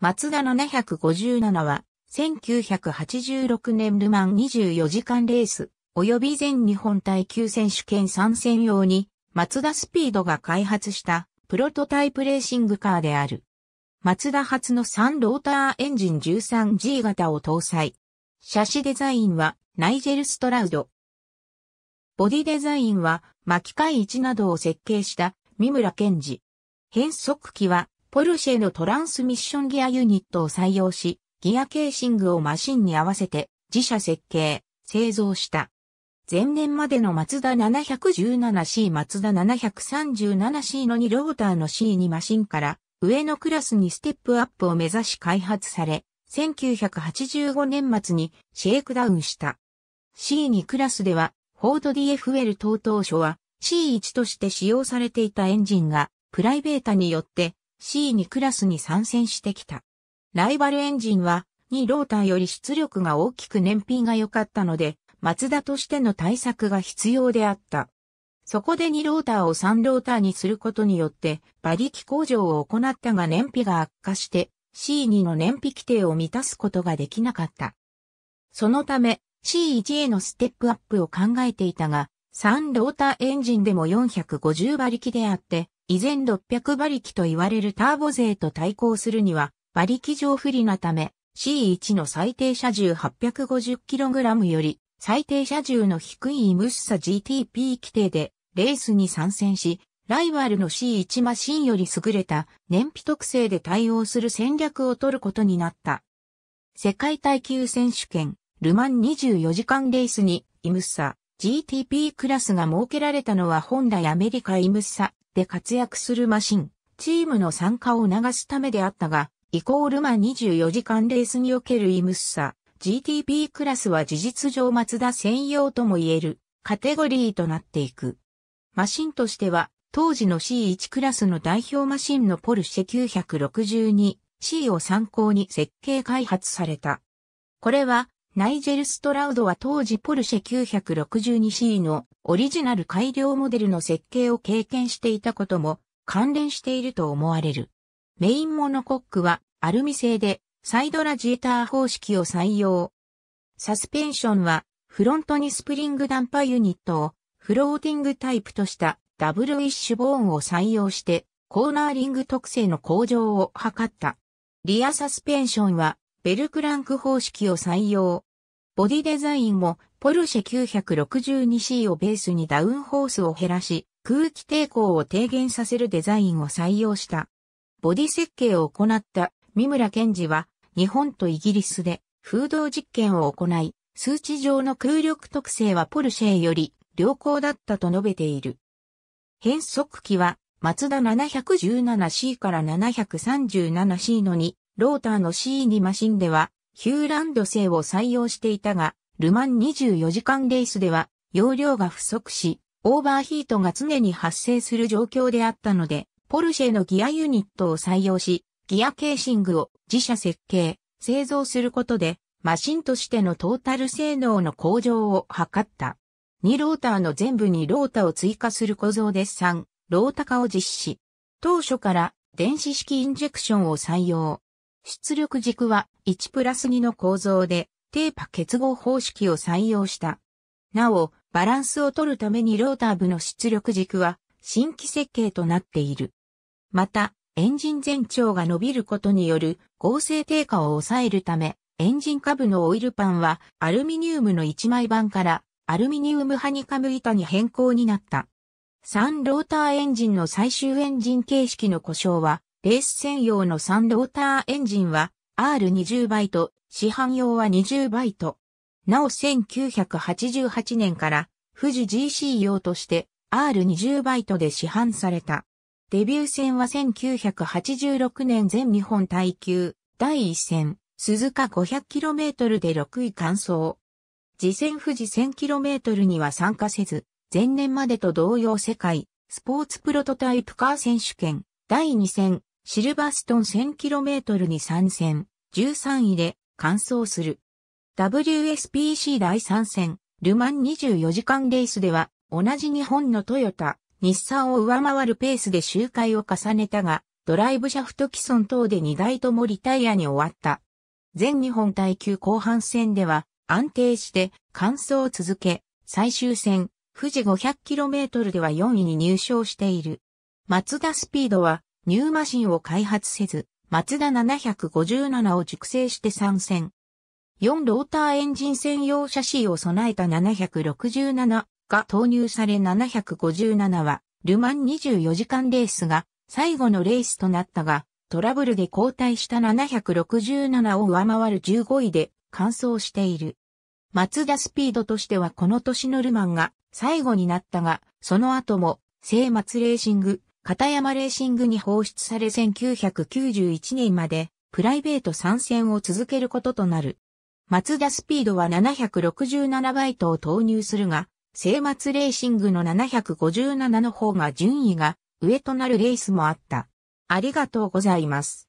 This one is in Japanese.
松田757は、1986年ルマン24時間レース、及び全日本耐久選手権参戦用に、松田スピードが開発したプロトタイプレーシングカーである。松田初の3ローターエンジン 13G 型を搭載。車種デザインはナイジェル・ストラウド。ボディデザインは巻き替え位置などを設計した三村健治。変速機はポルシェのトランスミッションギアユニットを採用し、ギアケーシングをマシンに合わせて自社設計、製造した。前年までのマツダ 717C、マツダ 737C の2ローターの C2 マシンから上のクラスにステップアップを目指し開発され、1985年末にシェイクダウンした。C2 クラスでは、フォード DFL 等当初は C1 として使用されていたエンジンがプライベータによって C2 クラスに参戦してきた。ライバルエンジンは2ローターより出力が大きく燃費が良かったので、マツダとしての対策が必要であった。そこで2ローターを3ローターにすることによって馬力向上を行ったが燃費が悪化して C2 の燃費規定を満たすことができなかった。そのため C1 へのステップアップを考えていたが、3ローターエンジンでも450馬力であって、以前600馬力と言われるターボ勢と対抗するには、馬力上不利なため、C1 の最低車重 850kg より、最低車重の低いイムッサ GTP 規定で、レースに参戦し、ライバルの C1 マシンより優れた燃費特性で対応する戦略を取ることになった。世界耐久選手権、ルマン24時間レースに、イムッサ、GTP クラスが設けられたのは本来アメリカイムッサ、って活躍するマシン、チームの参加を促すためであったが、イコールマ24時間レースにおけるイムッサ、GTP クラスは事実上マツダ専用とも言えるカテゴリーとなっていく。マシンとしては、当時の C1 クラスの代表マシンのポルシェ 962C を参考に設計開発された。これはナイジェル・ストラウドは当時ポルシェ 962C のオリジナル改良モデルの設計を経験していたことも関連していると思われる。メインモノコックはアルミ製でサイドラジエター方式を採用。サスペンションはフロントにスプリングダンパユニットをフローティングタイプとしたダブルウィッシュボーンを採用してコーナーリング特性の向上を図った。リアサスペンションはベルクランク方式を採用。ボディデザインもポルシェ 962C をベースにダウンホースを減らし、空気抵抗を低減させるデザインを採用した。ボディ設計を行った三村健二は、日本とイギリスで風洞実験を行い、数値上の空力特性はポルシェより良好だったと述べている。変速機は、マツダ 717C から 737C の2、ローターの C2 マシンでは、ヒューランド製を採用していたが、ルマン24時間レースでは容量が不足し、オーバーヒートが常に発生する状況であったので、ポルシェのギアユニットを採用し、ギアケーシングを自社設計、製造することで、マシンとしてのトータル性能の向上を図った。2ローターの全部にロータを追加する構造で3、ロータ化を実施。当初から電子式インジェクションを採用。出力軸は1プラス2の構造でテーパ結合方式を採用した。なお、バランスを取るためにローター部の出力軸は新規設計となっている。また、エンジン全長が伸びることによる合成低下を抑えるため、エンジン下部のオイルパンはアルミニウムの1枚板からアルミニウムハニカム板に変更になった。3ローターエンジンの最終エンジン形式の故障はエース専用の3ローターエンジンは R20 バイト、市販用は20バイト。なお1988年から富士 GC 用として R20 バイトで市販された。デビュー戦は1986年全日本耐久第1戦、鈴鹿 500km で6位完走。次戦富士 1000km には参加せず、前年までと同様世界スポーツプロトタイプカー選手権第2戦シルバストン 1000km に参戦、13位で完走する。WSPC 第3戦、ルマン24時間レースでは、同じ日本のトヨタ、日産を上回るペースで周回を重ねたが、ドライブシャフト既存等で2台ともリタイアに終わった。全日本耐久後半戦では、安定して完走を続け、最終戦、富士 500km では4位に入賞している。マツダスピードはニューマシンを開発せず、マツダ757を熟成して参戦。4ローターエンジン専用車 c シーを備えた767が投入され757は、ルマン24時間レースが最後のレースとなったが、トラブルで交代した767を上回る15位で完走している。マツダスピードとしてはこの年のルマンが最後になったが、その後も、聖松レーシング、片山レーシングに放出され1991年までプライベート参戦を続けることとなる。マツダスピードは767バイトを投入するが、生末レーシングの757の方が順位が上となるレースもあった。ありがとうございます。